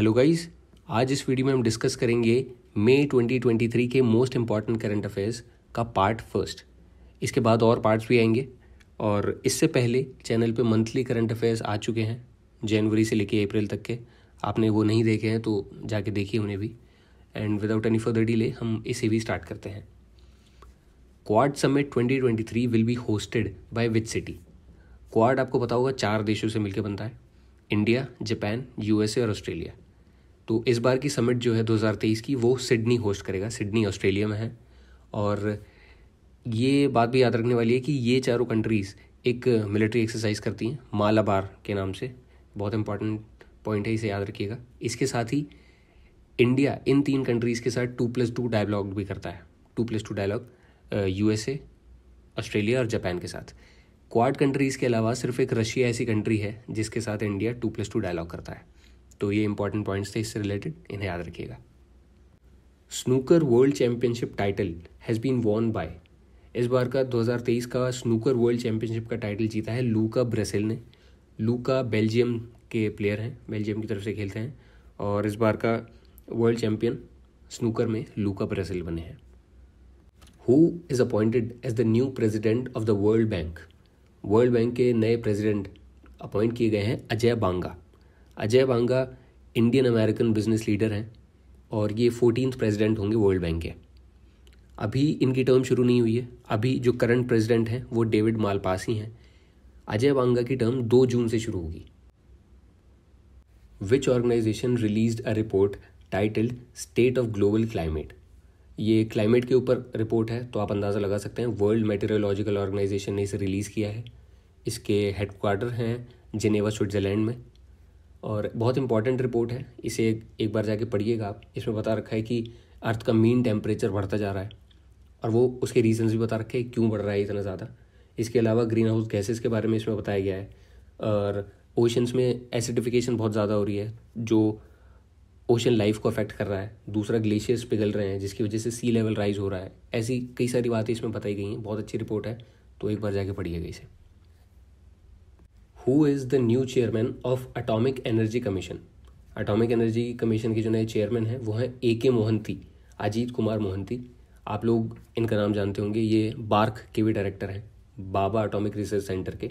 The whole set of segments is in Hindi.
हेलो गाइस आज इस वीडियो में हम डिस्कस करेंगे मई 2023 के मोस्ट इम्पॉर्टेंट करंट अफेयर्स का पार्ट फर्स्ट इसके बाद और पार्ट्स भी आएंगे और इससे पहले चैनल पे मंथली करंट अफेयर्स आ चुके हैं जनवरी से लेके अप्रैल तक के आपने वो नहीं देखे हैं तो जाके देखिए उन्हें भी and without any further delay हम इसे भी स्टार्ट करते हैं quad summit 2023 will be hosted by which city quad आपको पता होगा चार देशों से मिलकर बनता है इंडिया जापान यूएसए और ऑस्ट्रेलिया तो इस बार की समिट जो है 2023 की वो सिडनी होस्ट करेगा सिडनी ऑस्ट्रेलिया में है और ये बात भी याद रखने वाली है कि ये चारों कंट्रीज़ एक मिलिट्री एक्सरसाइज करती हैं मालाबार के नाम से बहुत इंपॉर्टेंट पॉइंट है इसे याद रखिएगा इसके साथ ही इंडिया इन तीन कंट्रीज़ के साथ टू प्लस टू डायलॉग भी करता है two plus two dialogue U Australia और जापान के साथ क्वाड कंट्रीज़ के अलावा सिर्फ एक रशिया ऐसी कंट्री है जिसके साथ India two plus two dialogue करता है तो ये इंपॉर्टेंट पॉइंट्स थे इससे रिलेटेड इन्हें याद रखिएगा snooker world championship title has been won by इस बार का 2023 का स्नूकर वर्ल्ड चैम्पियनशिप का टाइटल जीता है लूका ब्रेसिल ने लूका बेल्जियम के प्लेयर हैं बेल्जियम की तरफ से खेलते हैं और इस बार का वर्ल्ड चैम्पियन स्नूकर में लूका ब्रेसिल बने हैं who is appointed as the new president of the world bank world bank के नए प्रेजिडेंट अपॉइंट किए गए हैं Ajay Banga Ajay Banga Indian American business leader हैं और ये फोर्टीन प्रेसिडेंट होंगे वर्ल्ड बैंक के अभी इनकी टर्म शुरू नहीं हुई है अभी जो करंट प्रेसिडेंट हैं वो डेविड मालपास ही हैं अजय बांगा की टर्म दो जून से शुरू होगी which organization release a report titled state of global climate ये क्लाइमेट के ऊपर रिपोर्ट है तो आप अंदाज़ा लगा सकते हैं वर्ल्ड मेटेरोलॉजिकल ऑर्गेनाइजेशन ने इसे रिलीज़ किया है इसके हेडक्वार्टर हैं जिनेवा स्विट्ज़रलैंड में और बहुत इंपॉर्टेंट रिपोर्ट है इसे एक बार जाके पढ़िएगा आप इसमें बता रखा है कि अर्थ का मीन टेम्परेचर बढ़ता जा रहा है और वो उसके रीजंस भी बता रखे हैं क्यों बढ़ रहा है इतना ज़्यादा इसके अलावा ग्रीन हाउस गैसेस के बारे में इसमें बताया गया है और ओशंस में एसिडिफिकेशन बहुत ज़्यादा हो रही है जो ओशन लाइफ को अफेक्ट कर रहा है दूसरा ग्लेशियर्स पिघल रहे हैं जिसकी वजह से सी लेवल राइज हो रहा है ऐसी कई सारी बातें इसमें बताई गई हैं बहुत अच्छी रिपोर्ट है तो एक बार जाके पढ़िएगा इसे who is the new chairman of atomic energy commission atomic energy commission के जो नए चेयरमैन हैं वो हैं ए के मोहंती अजीत कुमार मोहंती आप लोग इनका नाम जानते होंगे ये बार्क के भी डायरेक्टर हैं बाबा अटोमिक रिसर्च सेंटर के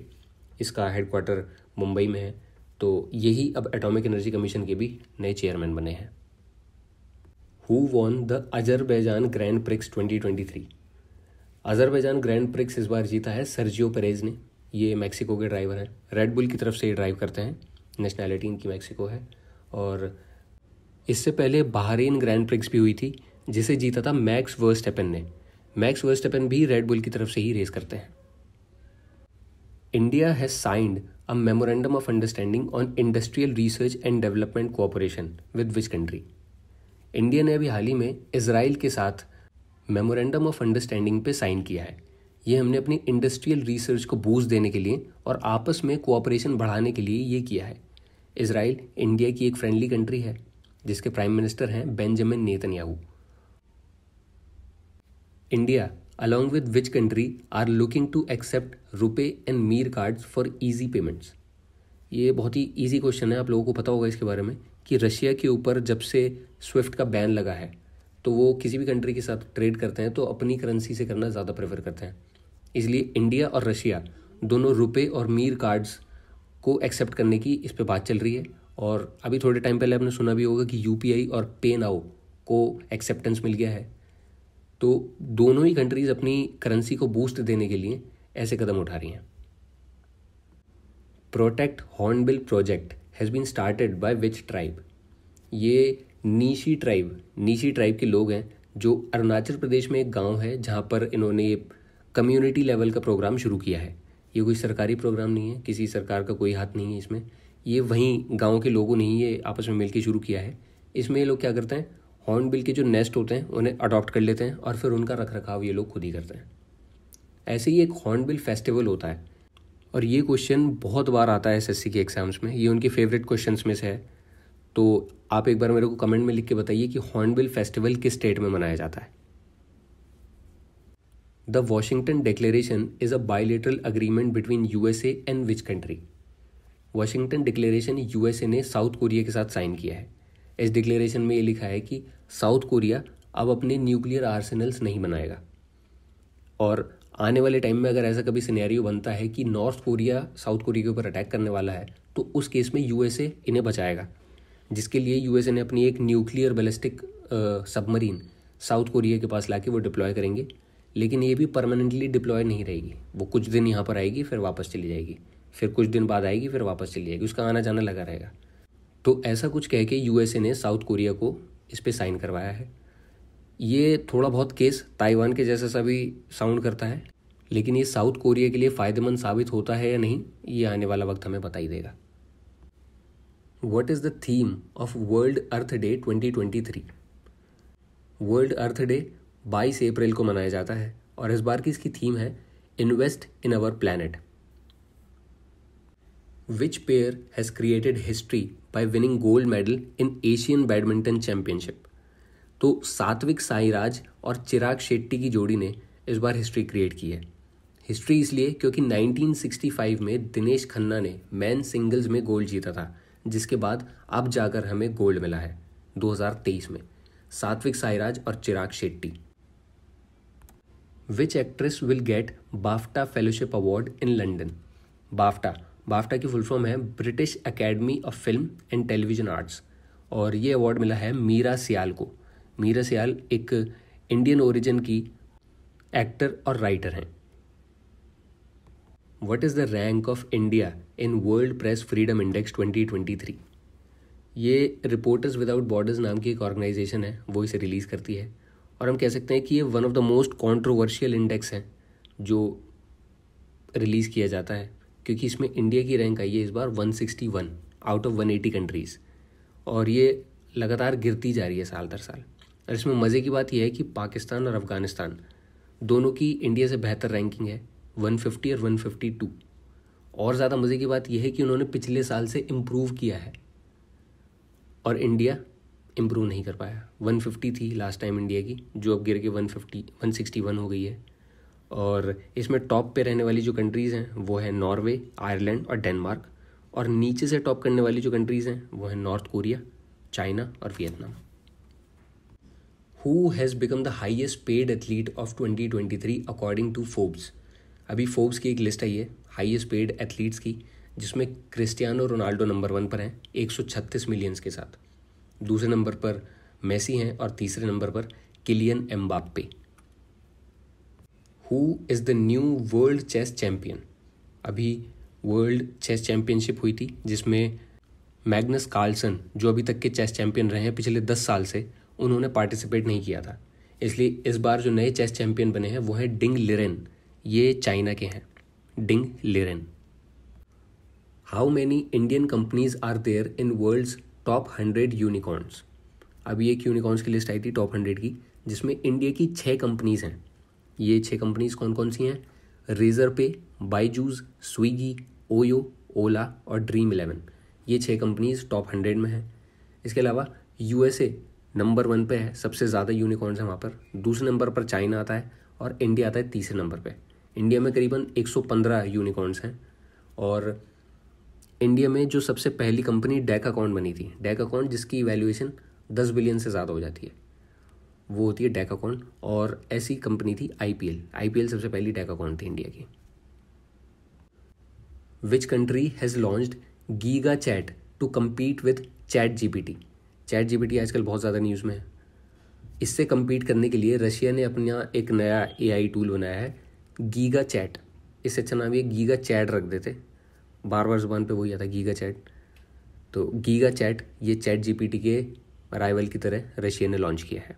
इसका हेडक्वार्टर मुंबई में है तो यही अब एटॉमिक एनर्जी कमीशन के भी नए चेयरमैन बने हैं who won the Azerbaijan grand prix 2023 Azerbaijan grand prix इस बार जीता है सर्जियो परेज ने ये मैक्सिको के ड्राइवर हैं रेड बुल की तरफ से ये ड्राइव करते हैं नेशनैलिटी इनकी मैक्सिको है और इससे पहले बाहरीन ग्रैंड प्रिक्स भी हुई थी जिसे जीता था मैक्स वर्स्टेपन ने मैक्स वर्स्टेपन भी रेड बुल की तरफ से ही रेस करते हैं India has signed a memorandum of understanding on industrial research and development cooperation with which country India ने अभी हाल ही में इसराइल के साथ मेमोरेंडम ऑफ अंडरस्टैंडिंग पे साइन किया है ये हमने अपनी इंडस्ट्रियल रिसर्च को बूस्ट देने के लिए और आपस में कोऑपरेशन बढ़ाने के लिए ये किया है इसराइल इंडिया की एक फ्रेंडली कंट्री है जिसके प्राइम मिनिस्टर हैं Benjamin Netanyahu India along with which country are looking to accept RuPay and Mir cards for easy payments ये बहुत ही ईजी क्वेश्चन है आप लोगों को पता होगा इसके बारे में कि रशिया के ऊपर जब से स्विफ्ट का बैन लगा है तो वो किसी भी कंट्री के साथ ट्रेड करते हैं तो अपनी करेंसी से करना ज़्यादा प्रेफर करते हैं इसलिए इंडिया और रशिया दोनों रुपए और मीर कार्ड्स को एक्सेप्ट करने की इस पर बात चल रही है और अभी थोड़े टाइम पहले आपने सुना भी होगा कि यू और पे नाउ को एक्सेप्टेंस मिल गया है तो दोनों ही कंट्रीज़ अपनी करेंसी को बूस्ट देने के लिए ऐसे कदम उठा रही हैं protect hornbill project has been started by which tribe ये नीशी ट्राइब नीशी ट्राइब के लोग हैं जो अरुणाचल प्रदेश में एक गांव है जहाँ पर इन्होंने ये कम्युनिटी लेवल का प्रोग्राम शुरू किया है ये कोई सरकारी प्रोग्राम नहीं है किसी सरकार का कोई हाथ नहीं है इसमें ये वहीं गाँव के लोगों ने ही ये आपस में मिलकर शुरू किया है इसमें ये लोग क्या करते हैं हॉर्नबिल बिल के जो नेस्ट होते हैं उन्हें अडॉप्ट कर लेते हैं और फिर उनका रख रखाव ये लोग खुद ही करते हैं ऐसे ही एक हॉर्न बिल फेस्टिवल होता है और ये क्वेश्चन बहुत बार आता है एस के एग्ज़ाम्स में ये उनके फेवरेट क्वेश्चन में से है तो आप एक बार मेरे को कमेंट में लिख के बताइए कि हॉर्नबिल फेस्टिवल किस स्टेट में मनाया जाता है the declaration is a is agreement between U S A and which country Washington declaration U S A ने साउथ कोरिया के साथ साइन किया है इस डिक्लेरेशन में ये लिखा है कि साउथ कोरिया अब अपने न्यूक्लियर आर्सेनल्स नहीं बनाएगा और आने वाले टाइम में अगर ऐसा कभी सिनेरियो बनता है कि नॉर्थ कोरिया साउथ कोरिया के ऊपर अटैक करने वाला है तो उस केस में ए इन्हें बचाएगा जिसके लिए यूएसए ने अपनी एक nuclear ballistic submarine South Korea के पास ला वो डिप्लॉय करेंगे लेकिन ये भी परमानेंटली डिप्लॉय नहीं रहेगी वो कुछ दिन यहाँ पर आएगी फिर वापस चली जाएगी फिर कुछ दिन बाद आएगी फिर वापस चली जाएगी उसका आना जाना लगा रहेगा तो ऐसा कुछ कह के यूएसए ने साउथ कोरिया को इस पर साइन करवाया है ये थोड़ा बहुत केस ताइवान के जैसा सा भी साउंड करता है लेकिन ये साउथ कोरिया के लिए फ़ायदेमंद साबित होता है या नहीं ये आने वाला वक्त हमें बता ही देगा what is the theme of world earth day 2023? World earth day बाईस अप्रैल को मनाया जाता है और इस बार की इसकी थीम है invest in our planet which pair has created history by winning gold medal in Asian badminton championship तो सात्विक साईराज और चिराग शेट्टी की जोड़ी ने इस बार हिस्ट्री क्रिएट की है हिस्ट्री इसलिए क्योंकि 1965 में दिनेश खन्ना ने मैन सिंगल्स में गोल्ड जीता था जिसके बाद अब जाकर हमें गोल्ड मिला है 2023 में सात्विक साईराज और Chirag Shetty which actress will get BAFTA fellowship award in London BAFTA BAFTA की फुल फॉर्म है British academy of film and television arts और ये अवार्ड मिला है मीरा सियाल को मीरा सियाल एक इंडियन ओरिजिन की एक्टर और राइटर हैं what is the rank of India in world press freedom index 2023 ये रिपोर्टर्स विदाउट बॉर्डर्स नाम की एक ऑर्गेनाइजेशन है वो इसे रिलीज़ करती है और हम कह सकते हैं कि ये one of the most controversial index है जो रिलीज़ किया जाता है क्योंकि इसमें इंडिया की रैंक आई है इस बार 161 आउट ऑफ 180 कंट्रीज़ और ये लगातार गिरती जा रही है साल दर साल और इसमें मज़े की बात यह है कि पाकिस्तान और अफ़गानिस्तान दोनों की इंडिया से बेहतर रैंकिंग है 150 और 152 और ज़्यादा मज़े की बात यह है कि उन्होंने पिछले साल से इम्प्रूव किया है और इंडिया इम्प्रूव नहीं कर पाया 150 थी लास्ट टाइम इंडिया की जो अब गिर के 150 161 हो गई है और इसमें टॉप पे रहने वाली जो कंट्रीज़ हैं वो है नॉर्वे आयरलैंड और डेनमार्क और नीचे से टॉप करने वाली जो कंट्रीज़ हैं वो है नॉर्थ कोरिया चाइना और Vietnam who has become the highest paid athlete of 2023 according to Forbes अभी फोर्ब्स की एक लिस्ट आई है हाइएस्ट पेड एथलीट्स की जिसमें क्रिस्टियानो रोनाल्डो नंबर वन पर हैं छत्तीस मिलियंस के साथ दूसरे नंबर पर मेसी हैं और तीसरे नंबर पर Kylian Mbappe who is the new world chess champion अभी वर्ल्ड चेस चैम्पियनशिप हुई थी जिसमें मैग्नस कार्लसन जो अभी तक के चेस चैम्पियन रहे हैं पिछले दस साल से उन्होंने पार्टिसिपेट नहीं किया था इसलिए इस बार जो नए चेस चैम्पियन बने हैं वो हैं डिंग लिरेन ये चाइना के हैं Ding Liren how many Indian companies are there in world's top hundred unicorns अभी एक यूनिकॉर्न्स की लिस्ट आई थी टॉप हंड्रेड की जिसमें इंडिया की छः कंपनीज़ हैं ये छः कंपनीज़ कौन कौन सी हैं रेजर पे बाईजूज़ स्विगी ओयो ओला और ड्रीम इलेवन ये छः कंपनीज़ टॉप हंड्रेड में हैं इसके अलावा यू नंबर वन पे है सबसे ज़्यादा यूनिकॉर्न्स हैं वहाँ पर दूसरे नंबर पर चाइना आता है और इंडिया आता है तीसरे नंबर पर इंडिया में करीबन 115 यूनिकॉर्न्स हैं और इंडिया में जो सबसे पहली कंपनी डैक अकाउंट बनी थी डैक अकाउंट जिसकी वैल्यूएशन दस बिलियन से ज़्यादा हो जाती है वो होती है डैक अकाउंट और ऐसी कंपनी थी I P L I P L सबसे पहली डैक अकाउंट थी इंडिया की which country has launched GigaChat to compete with chat G P T chat G P T आजकल बहुत ज़्यादा न्यूज़ में है इससे कम्पीट करने के लिए रशिया ने अपना एक नया ए आई टूल बनाया है गीगा चैट इससे अच्छा नाम ये गीगा चैट रख देते बार बार जुबान पे वही आता है गीगा चैट तो गीगा चैट ये चैट जीपीटी के राइवल की तरह रशिया ने लॉन्च किया है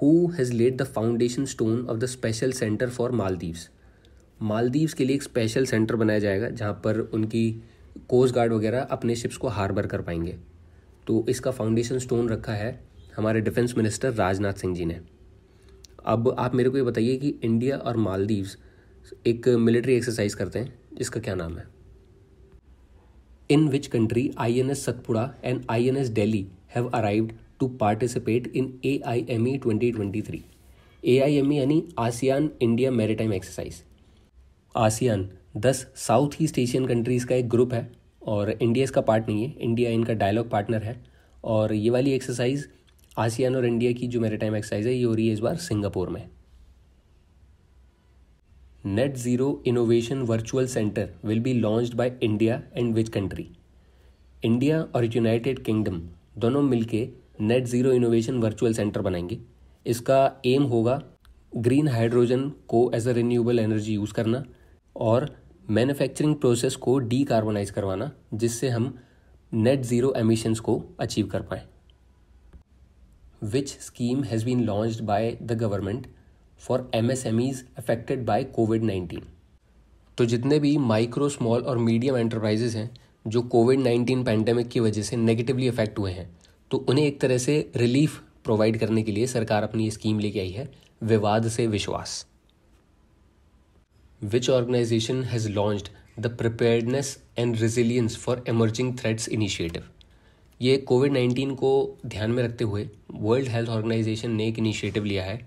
who has laid the foundation stone of the special centre for Maldives Maldives के लिए एक स्पेशल सेंटर बनाया जाएगा जहाँ पर उनकी कोस्ट गार्ड वगैरह अपने शिप्स को हार्बर कर पाएंगे तो इसका फाउंडेशन स्टोन रखा है हमारे डिफेंस मिनिस्टर राजनाथ सिंह जी ने अब आप मेरे को ये बताइए कि इंडिया और मालदीव्स एक मिलिट्री एक्सरसाइज करते हैं जिसका क्या नाम है in which country I N S Satpura and I N S Delhi have arrived to participate in A I M E twenty twenty three A I M E यानी ASEAN India maritime exercise ASEAN दस साउथ ईस्ट एशियन कंट्रीज़ का एक ग्रुप है और इंडिया इसका पार्ट नहीं है इंडिया इनका डायलॉग पार्टनर है और ये वाली एक्सरसाइज आसियान और इंडिया की जो मेरे टाइम एक्सरसाइज है ये हो रही है इस बार सिंगापुर में net zero innovation virtual centre will be launch by India and which country India और यूनाइटेड किंगडम दोनों मिलके net zero innovation virtual centre बनाएंगे इसका एम होगा ग्रीन हाइड्रोजन को as a renewable energy use करना और मैन्युफैक्चरिंग प्रोसेस को डी कार्बोनाइज करवाना जिससे हम नेट ज़ीरो एमिशंस को अचीव कर पाए which scheme has been launched by the government for ease affected by Covid nineteen तो जितने भी माइक्रो स्मॉल और मीडियम एंटरप्राइजेज हैं जो कोविड नाइन्टीन पैंडेमिक की वजह से नेगेटिवली अफेक्ट हुए हैं तो उन्हें एक तरह से रिलीफ प्रोवाइड करने के लिए सरकार अपनी स्कीम लेके आई है विवाद से विश्वास which organisation has launch the preparedness and resilience for emerging threats initiative ये कोविड नाइन्टीन को ध्यान में रखते हुए वर्ल्ड हेल्थ ऑर्गेनाइजेशन ने एक इनिशिएटिव लिया है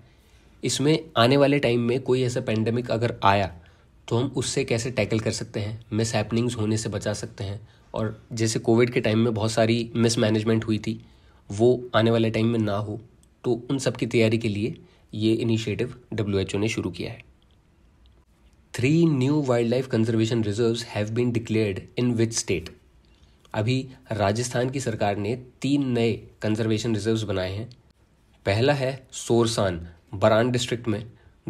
इसमें आने वाले टाइम में कोई ऐसा पेंडेमिक अगर आया तो हम उससे कैसे टैकल कर सकते हैं मिस हैपनिंग्स होने से बचा सकते हैं और जैसे कोविड के टाइम में बहुत सारी मिसमैनेजमेंट हुई थी वो आने वाले टाइम में ना हो तो उन सब की तैयारी के लिए ये इनिशिएटिव डब्ल्यू ने शुरू किया है three new wild life conservation reserve have been declared in which state अभी राजस्थान की सरकार ने तीन नए कंजर्वेशन रिजर्व्स बनाए हैं पहला है सोरसान बरान डिस्ट्रिक्ट में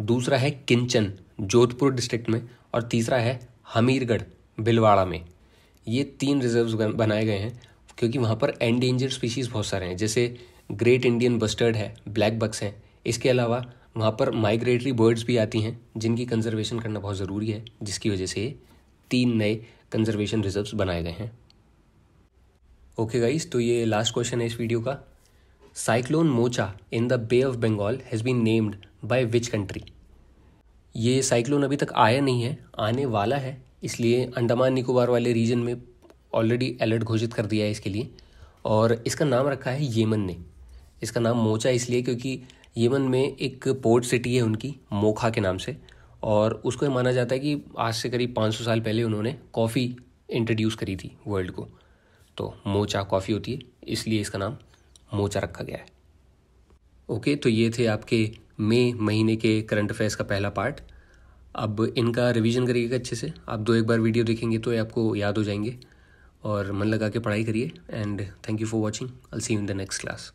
दूसरा है किंचन जोधपुर डिस्ट्रिक्ट में और तीसरा है हमीरगढ़ भिलवाड़ा में ये तीन रिजर्व्स बनाए गए हैं क्योंकि वहाँ पर एंडेंजर स्पीशीज़ बहुत सारे हैं जैसे ग्रेट इंडियन बस्टर्ड है ब्लैक बक्स हैं इसके अलावा वहाँ पर माइग्रेटरी बर्ड्स भी आती हैं जिनकी कंजर्वेशन करना बहुत ज़रूरी है जिसकी वजह से तीन नए कंजर्वेशन रिजर्व्स बनाए गए हैं ओके गाइस तो ये लास्ट क्वेश्चन है इस वीडियो का cyclone Mocha in the bay of Bengal has been named by which country ये साइक्लोन अभी तक आया नहीं है आने वाला है इसलिए अंडमान निकोबार वाले रीजन में ऑलरेडी अलर्ट घोषित कर दिया है इसके लिए और इसका नाम रखा है येमन ने इसका नाम मोचा इसलिए क्योंकि येमन में एक पोर्ट सिटी है उनकी मोखा के नाम से और उसको माना जाता है कि आज से करीब 500 साल पहले उन्होंने कॉफ़ी इंट्रोड्यूस करी थी वर्ल्ड को तो मोचा कॉफ़ी होती है इसलिए इसका नाम मोचा रखा गया है ओके तो ये थे आपके मई महीने के करंट अफेयर्स का पहला पार्ट अब इनका रिवीजन करिएगा अच्छे से आप दो एक बार वीडियो देखेंगे तो आपको याद हो जाएंगे और मन लगा के पढ़ाई करिए and thank you for watching I see in the next class